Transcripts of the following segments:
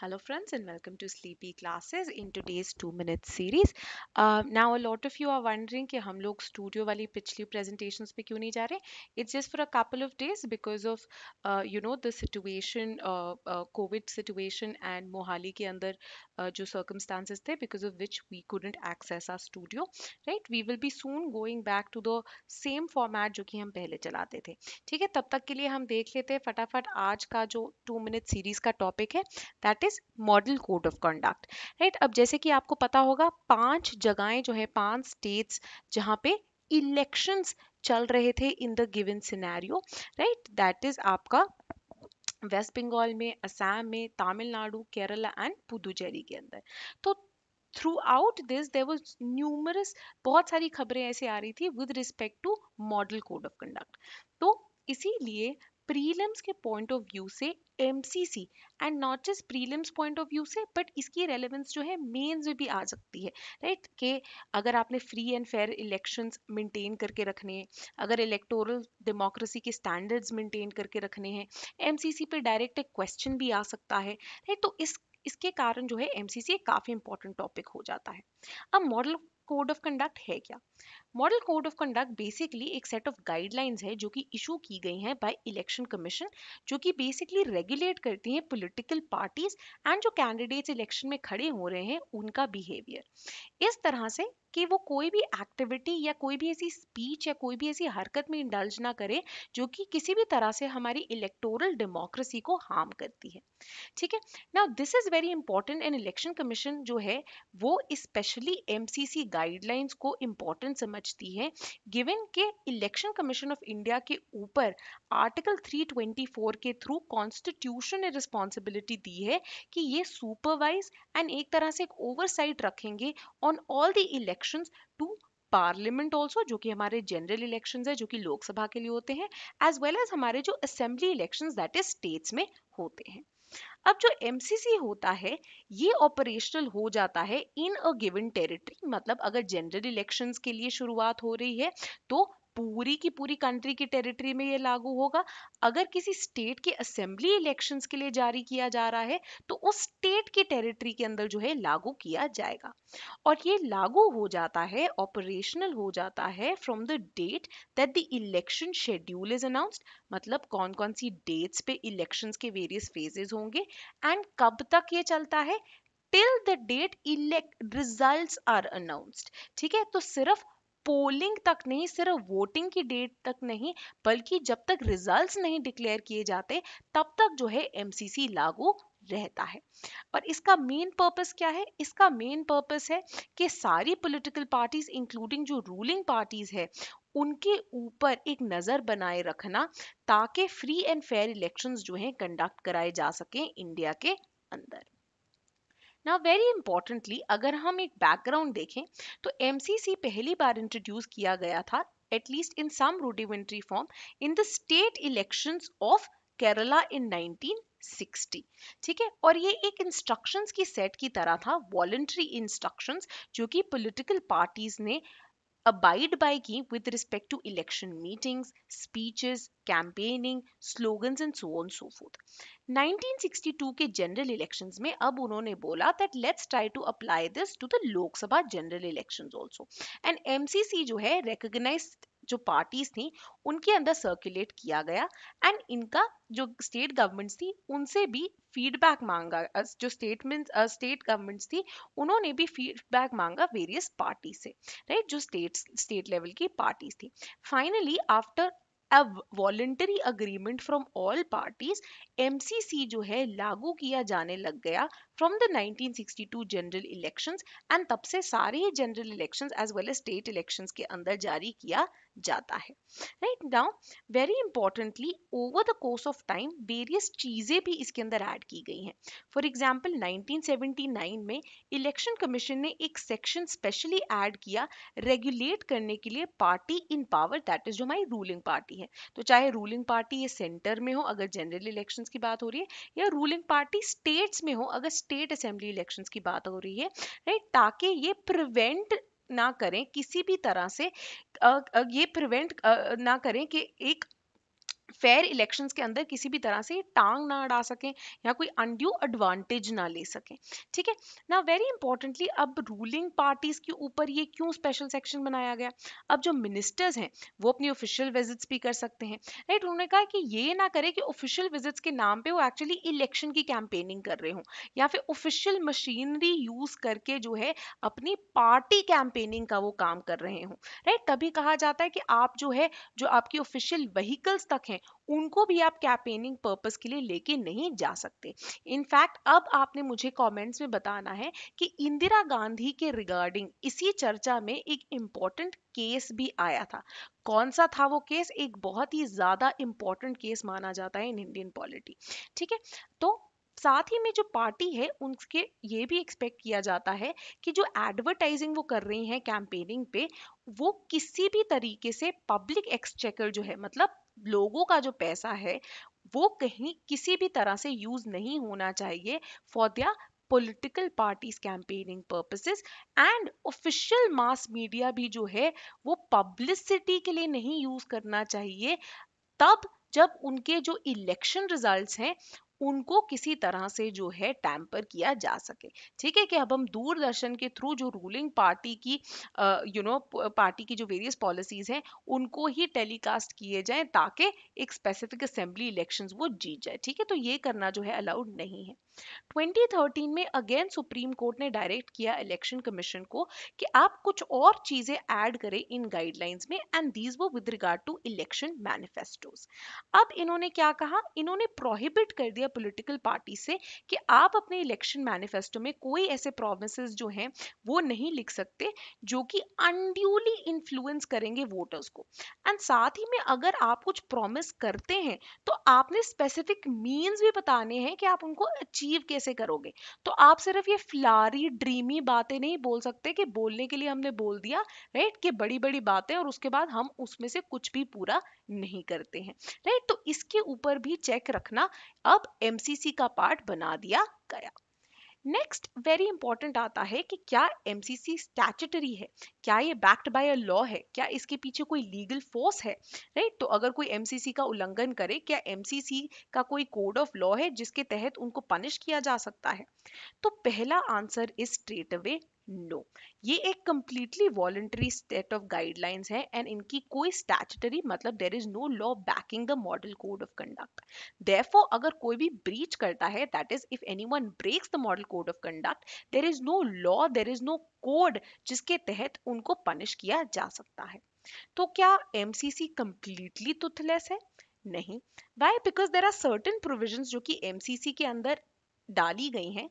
Hello friends and welcome to Sleepy Classes in today's 2 minute series. Uh, now a lot of you are wondering कि हम लोग studio वाली पिछली presentations पे क्यों नहीं जा रहे It's just for a couple of days because of uh, you know the situation, uh, uh, COVID situation and mohali ke andar uh, Uh, जो circumstances थे because of which we couldn't access R studio right we will be soon going back to the same format जो कि हम पहले चलाते थे ठीक है तब तक के लिए हम देख लेते हैं फटाफट आज का जो टू मिनट सीरीज का टॉपिक है that is model code of conduct right अब जैसे कि आपको पता होगा पांच जगहें जो है पांच स्टेट्स जहाँ पे इलेक्शंस चल रहे थे in the given scenario right that is आपका वेस्ट बंगाल में असम में तमिलनाडु केरला एंड पुदुचेरी के अंदर तो throughout this there was numerous बहुत सारी खबरें ऐसे आ रही थी with respect to model code of conduct तो इसीलिए प्रीलिम्स के पॉइंट ऑफ व्यू से एम and not just prelims point of view से बट इसकी रेलेवेंस जो है मेन्स में भी आ सकती है राइट right? के अगर आपने free and fair elections maintain करके रखने हैं अगर इलेक्टोरल डेमोक्रेसी के स्टैंडर्ड्स मेंटेन करके रखने हैं एम पे डायरेक्ट एक क्वेश्चन भी आ सकता है राइट right? तो इस इसके कारण जो है एम काफ़ी इंपॉर्टेंट टॉपिक हो जाता है अब मॉडल कोड ऑफ कंडक्ट है क्या model code of conduct basically एक सेट ऑफ गाइडलाइंस है जो कि इशू की गई हैं बाय इलेक्शन कमीशन जो कि बेसिकली रेगुलेट करती हैं पॉलिटिकल पार्टीज एंड जो कैंडिडेट्स इलेक्शन में खड़े हो रहे हैं उनका बिहेवियर इस तरह से कि वो कोई भी एक्टिविटी या कोई भी ऐसी स्पीच या कोई भी ऐसी हरकत में इंडल्ज ना करे जो कि किसी भी तरह से हमारी इलेक्टोरल डेमोक्रेसी को हार्म करती है ठीक है ना this is very important and election commission जो है वो स्पेशली एम गाइडलाइंस को इम्पॉर्टेंट समझ बचती है गिवन के इलेक्शन कमीशन ऑफ इंडिया के ऊपर आर्टिकल 324 के थ्रू कॉन्स्टिट्यूशन ने रिस्पॉन्सिबिलिटी दी है कि ये सुपरवाइज एंड एक तरह से एक ओवरसाइट रखेंगे on all the election to parliament also जो कि हमारे जनरल इलेक्शन है जो कि लोकसभा के लिए होते हैं एज वेल एज हमारे जो assembly election that is states में होते हैं अब जो एमसीसी होता है ये ऑपरेशनल हो जाता है इन अ गिवन टेरिटरी मतलब अगर जनरल इलेक्शंस के लिए शुरुआत हो रही है तो पूरी की पूरी कंट्री की टेरिटरी में ये लागू होगा अगर किसी स्टेट के असेंबली इलेक्शंस के लिए जारी किया जा रहा है तो उस स्टेट की टेरिटरी के अंदर जो है लागू किया जाएगा और ये लागू हो जाता है ऑपरेशनल हो जाता है from the date that the election schedule is announced मतलब कौन कौन सी डेट्स पे इलेक्शंस के वेरियस फेजेज होंगे एंड कब तक ये चलता है till the date elect result are announced ठीक है तो सिर्फ पोलिंग तक नहीं सिर्फ वोटिंग की डेट तक नहीं बल्कि जब तक रिजल्ट्स नहीं डिक्लेयर किए जाते तब तक जो है एमसीसी लागू रहता है और इसका मेन पर्पस क्या है इसका मेन पर्पस है कि सारी पॉलिटिकल पार्टीज इंक्लूडिंग जो रूलिंग पार्टीज है उनके ऊपर एक नज़र बनाए रखना ताकि फ्री एंड फेयर इलेक्शंस जो है कंडक्ट कराए जा सकें इंडिया के अंदर नाउ वेरी इंपॉर्टेंटली अगर हम एक बैकग्राउंड देखें तो एम पहली बार इंट्रोड्यूस किया गया था at least in some rudimentary form in the state election of Kerala in 1960 ठीक है और ये एक इंस्ट्रक्शंस की सेट की तरह था वॉलेंट्री इंस्ट्रक्शंस जो कि पॉलिटिकल पार्टीज ने abide by ki with respect to election meetings, speeches, campaigning slogans and so on so fourth 1962 के जनरल इलेक्शन में अब उन्होंने बोला that let's try to apply this to the Lok Sabha general election also and MCC जो है recognise जो parties थी उनके अंदर सर्कुलेट किया गया एंड इनका जो स्टेट गवर्नमेंट्स थी उनसे भी फीडबैक मांगा जो स्टेटमेंट स्टेट गवर्नमेंट्स थी उन्होंने भी फीडबैक मांगा वेरियस पार्टी से राइट जो स्टेट स्टेट लेवल की पार्टीज थी finally after a voluntary agreement from all parties MCC जो है लागू किया जाने लग गया from the 1962 general elections and तब से सारे general elections as well as state elections के अंदर जारी किया जाता है right now very importantly over the course of time various चीज़ें भी इसके अंदर ऐड की गई हैं फॉर एग्जाम्पल 1979 में इलेक्शन कमीशन ने एक सेक्शन स्पेशली ऐड किया रेगुलेट करने के लिए party in power that is जो हमारी रूलिंग पार्टी है तो चाहे रूलिंग पार्टी ये सेंटर में हो अगर जनरल इलेक्शन की बात हो रही है या रूलिंग पार्टी स्टेट्स में हो अगर स्टेट असेंबली इलेक्शन की बात हो रही है राइट ताकि ये प्रिवेंट ना करें किसी भी तरह से ये प्रिवेंट ना करें कि एक फेयर इलेक्शंस के अंदर किसी भी तरह से टांग ना अड़ा सकें या कोई अनड्यू एडवांटेज ना ले सकें ठीक है ना वेरी इंपॉर्टेंटली अब रूलिंग पार्टीज के ऊपर ये क्यों स्पेशल सेक्शन बनाया गया अब जो मिनिस्टर्स हैं वो अपनी ऑफिशियल विजिट्स भी कर सकते हैं राइट उन्होंने कहा कि ये ना करें कि ऑफिशियल विजिट्स के नाम पर वो एक्चुअली इलेक्शन की कैंपेनिंग कर रहे हों या फिर ऑफिशियल मशीनरी यूज करके जो है अपनी पार्टी कैंपेनिंग का वो काम कर रहे हों राइट तभी कहा जाता है कि आप जो है जो आपकी ऑफिशियल व्हीकल्स तक हैं हैं उनको भी आप कैंपेनिंग पर्पस के लिए लेके नहीं जा सकते इनफैक्ट अब आपने मुझे कमेंट्स में बताना है कि इंदिरा गांधी के रिगार्डिंग इसी चर्चा में एक इम्पॉर्टेंट केस भी आया था कौन सा था वो केस एक बहुत ही ज्यादा इंपॉर्टेंट केस माना जाता है इन इंडियन पॉलिटी ठीक है तो साथ ही में जो पार्टी है उनके ये भी एक्सपेक्ट किया जाता है कि जो एडवर्टाइजिंग वो कर रही हैं कैंपेनिंग पे वो किसी भी तरीके से पब्लिक एक्सचेकर जो है मतलब लोगों का जो पैसा है वो कहीं किसी भी तरह से यूज नहीं होना चाहिए फॉर दिया political parties campaigning purposes and official mass media भी जो है वो पब्लिसिटी के लिए नहीं यूज करना चाहिए तब जब उनके जो इलेक्शन रिजल्ट्स हैं उनको किसी तरह से जो है टैम्पर किया जा सके ठीक है कि अब हम दूरदर्शन के थ्रू जो रूलिंग पार्टी की यू नो पार्टी की जो वेरियस पॉलिसीज हैं उनको ही टेलीकास्ट किए जाएं ताकि एक स्पेसिफिक असेंबली इलेक्शंस वो जीत जाए ठीक है तो ये करना जो है अलाउड नहीं है 2013 में अगेन सुप्रीम कोर्ट ने डायरेक्ट किया इलेक्शन कमीशन को कि आप कुछ और चीजें ऐड करें इन गाइडलाइंस में एंड दीज वो with regard to election manifestos अब इन्होंने क्या कहा इन्होंने प्रोहिबिट कर दिया पॉलिटिकल पार्टी से कि आप अपने इलेक्शन मैनिफेस्टो में कोई ऐसे प्रोमिस जो हैं वो नहीं लिख सकते जो कि अनड्यूली इन्फ्लुएंस करेंगे वोटर्स को एंड साथ ही में अगर आप कुछ प्रोमिस करते हैं तो आपने स्पेसिफिक मीन्स भी बताने हैं कि आप उनको अचीव अचीव कैसे करोगे तो आप सिर्फ ये फ्लारी ड्रीमी बातें नहीं बोल सकते कि बोलने के लिए हमने बोल दिया राइट कि बड़ी बड़ी बातें और उसके बाद हम उसमें से कुछ भी पूरा नहीं करते हैं राइट तो इसके ऊपर भी चेक रखना अब एमसीसी का पार्ट बना दिया गया नेक्स्ट वेरी इंपॉर्टेंट आता है कि क्या एमसीसी स्टैचुटरी है क्या ये बैक्ड बाय अ लॉ है क्या इसके पीछे कोई लीगल फोर्स है राइट तो अगर कोई एमसीसी का उल्लंघन करे क्या एमसीसी का कोई कोड ऑफ लॉ है जिसके तहत उनको पनिश किया जा सकता है तो पहला answer is straight away no ये एक completely voluntary set of guidelines है एंड इनकी कोई स्टैचुटरी मतलब there is no law backing the model code of conduct therefore अगर कोई भी ब्रीच करता है that is if any one breaks the model code of conduct there is no law there is no code जिसके तहत उनको punish किया जा सकता है तो क्या एम सी सी कंप्लीटली तुथलेस है नहीं why because there are certain provision जो कि एम सी सी के अंदर डाली गई हैं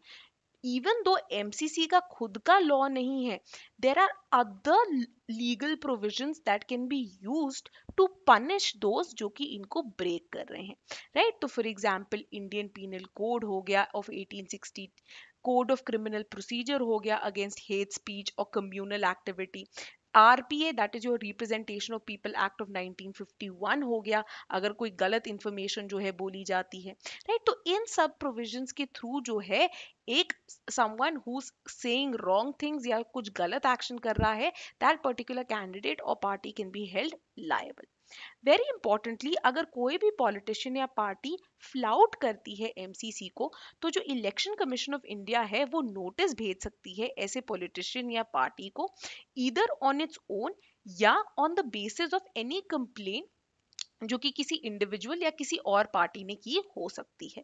इवन दो एमसीसी का खुद का लॉ नहीं है there are other legal provision that can be use to punish those जो कि इनको ब्रेक कर रहे हैं राइट right? तो for example Indian penal code हो गया of eighteen sixty code of criminal procedure हो गया अगेंस्ट हेट स्पीच और communal activity RPA that is your Representation of People Act of 1951 हो गया अगर कोई गलत इंफॉर्मेशन जो है बोली जाती है राइट तो इन सब प्रोविजंस के थ्रू जो है एक someone who saying wrong things या कुछ गलत एक्शन कर रहा है दैट पर्टिकुलर कैंडिडेट और party can be held liable very importantly अगर कोई भी पॉलिटिशियन या पार्टी फ्लाउट करती है एमसीसी को तो जो इलेक्शन कमीशन ऑफ इंडिया है वो नोटिस भेज सकती है ऐसे पॉलिटिशियन या पार्टी को इधर ऑन इट्स ओन या on the basis of any complain जो कि किसी इंडिविजुअल या किसी और पार्टी ने की हो सकती है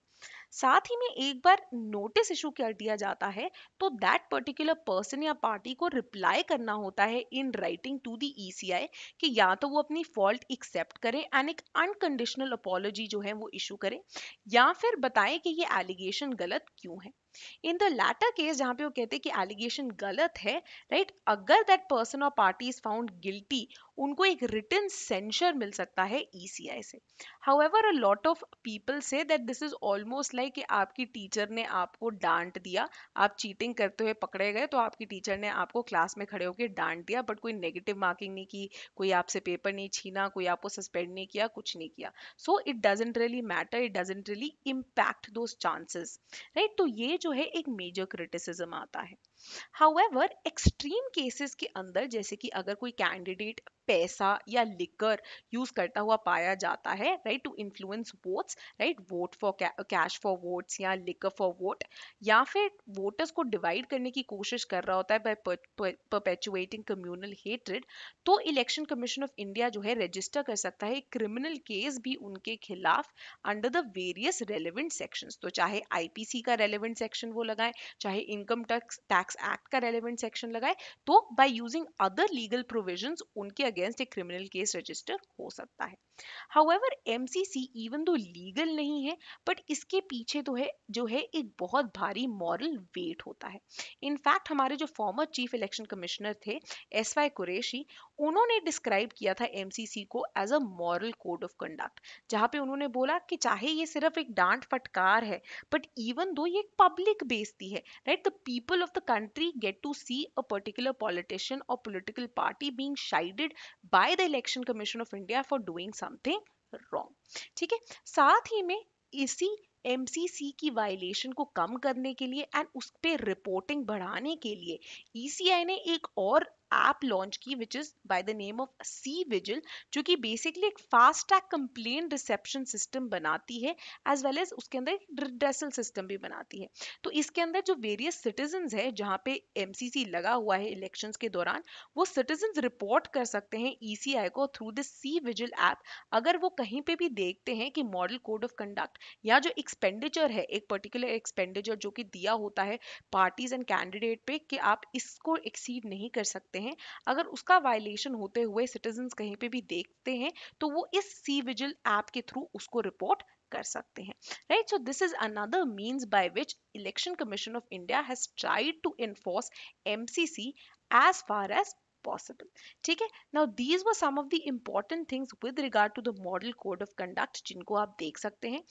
साथ ही में एक बार नोटिस इशू कर दिया जाता है तो दैट पर्टिकुलर पर्सन या पार्टी को रिप्लाई करना होता है in writing to the ECI कि या तो वो अपनी फॉल्ट एक्सेप्ट करें एंड एक अनकंडीशनल अपॉलोजी जो है वो इशू करें या फिर बताएं कि ये एलिगेशन गलत क्यों है इन द लैटर केस जहाँ पे वो कहते हैं कि एलिगेशन गलत है राइट right? अगर दैट पर्सन और पार्टी इज फाउंड गिल्टी उनको एक रिटर्न सेंशर मिल सकता है ईसीआई e से however a lot of people से that this is almost like आपकी टीचर ने आपको डांट दिया आप चीटिंग करते हुए पकड़े गए तो आपकी टीचर ने आपको क्लास में खड़े होकर डांट दिया बट कोई नेगेटिव मार्किंग नहीं की कोई आपसे पेपर नहीं छीना कोई आपको सस्पेंड नहीं किया कुछ नहीं किया so it doesn't really matter it doesn't really impact those chances right तो ये जो है एक मेजर क्रिटिसिज्म आता है हाउएवर एक्सट्रीम केसेस के अंदर जैसे कि अगर कोई कैंडिडेट पैसा या लिकर यूज करता हुआ पाया जाता है right to influence votes right vote for cash for votes या लिकर फॉर वोट या फिर वोटर्स को डिवाइड करने की कोशिश कर रहा होता है बाय परपेचुएटिंग कम्युनल हेट्रेड तो इलेक्शन कमीशन ऑफ इंडिया जो है रजिस्टर कर सकता है क्रिमिनल केस भी उनके खिलाफ under the various relevant sections तो चाहे आईपीसी का रेलिवेंट सेक्शन वो लगाएं चाहे income tax tax tax act का रेलिवेंट सेक्शन लगाए तो by using other legal provisions उनके अगेंस्ट एक क्रिमिनल केस रजिस्टर हो सकता है however MCC even though legal नहीं है बट इसके पीछे तो है जो है एक बहुत भारी मॉरल वेट होता है इनफैक्ट हमारे जो फॉर्मर चीफ इलेक्शन कमिश्नर थे एस वाई कुरेशी उन्होंने डिस्क्राइब किया था एमसीसी को as a moral code of conduct जहां पे उन्होंने बोला कि चाहे ये सिर्फ एक डांट फटकार है बट इवन दो ये एक पब्लिक बेजती है right the people of the country get to see a particular politician और political party being chided by the election commission of India for doing something wrong ठीक है साथ ही में इसी एम की वायलेशन को कम करने के लिए एंड उस पर रिपोर्टिंग बढ़ाने के लिए ई e ने एक और ऐप लॉन्च की which is by the name of C vigil जो कि बेसिकली एक fast track complain reception system बनाती है एज वेल एज उसके अंदर रिडेसल सिस्टम भी बनाती है तो इसके अंदर जो वेरियस सिटीजन है जहाँ पे एम लगा हुआ है इलेक्शन के दौरान वो सिटीजन रिपोर्ट कर सकते हैं ई e को through the C vigil app अगर वो कहीं पे भी देखते हैं कि मॉडल कोड ऑफ कंडक्ट या जो एक्सपेंडिचर है एक पर्टिकुलर एक्सपेंडिचर जो कि दिया होता है पार्टीज एंड कैंडिडेट पे कि आप इसको एक्सीड नहीं कर सकते हैं अगर उसका वायलेशन होते हुए सिटीजन कहीं पे भी देखते हैं तो वो इस सी विजिल ऐप के थ्रू उसको रिपोर्ट कर सकते हैं right so this is another means by which election commission of India has tried to enforce MCC as far as possible ठीक है now these were some of the important things with regard to the model code of conduct जिनको आप देख सकते हैं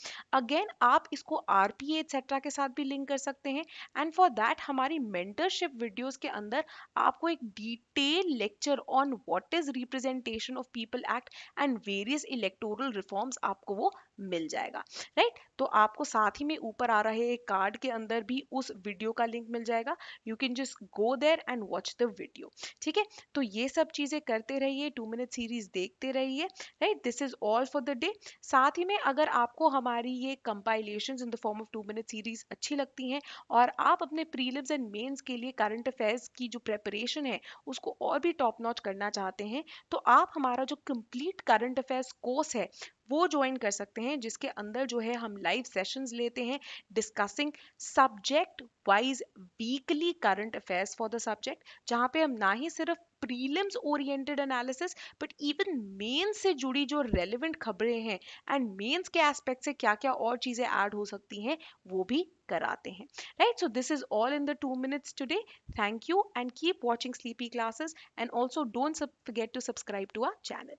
again आप इसको R P etcetera के साथ भी लिंक कर सकते हैं एंड फॉर दैट हमारी मेंटरशिप वीडियोस के अंदर आपको एक detail lecture on what is representation of people act and various electoral reforms आपको वो मिल जाएगा राइट तो आपको साथ ही में ऊपर आ रहे कार्ड के अंदर भी उस वीडियो का लिंक मिल जाएगा you can just go there and watch the video ठीक है तो ये सब चीज़ें करते रहिए टू मिनट सीरीज देखते रहिए right this is all for the day साथ ही में अगर आपको हमारी ये compilation in the form of two minute series अच्छी लगती हैं और आप अपने प्रीलिम्स एंड मेन्स के लिए करंट अफेयर्स की जो प्रेपरेशन है उसको और भी टॉप नॉच करना चाहते हैं तो आप हमारा जो कंप्लीट करंट अफेयर्स कोर्स है वो ज्वाइन कर सकते हैं जिसके अंदर जो है हम लाइव सेशंस लेते हैं discussing subject wise weekly current affairs for the subject जहाँ पे हम ना ही सिर्फ prelims oriented analysis but even mains से जुड़ी जो रेलिवेंट खबरें हैं एंड मेंस के एस्पेक्ट से क्या क्या और चीज़ें ऐड हो सकती हैं वो भी कराते हैं right so this is all in the two minutes today thank you and keep watching sleepy classes and also don't get to subscribe to our channel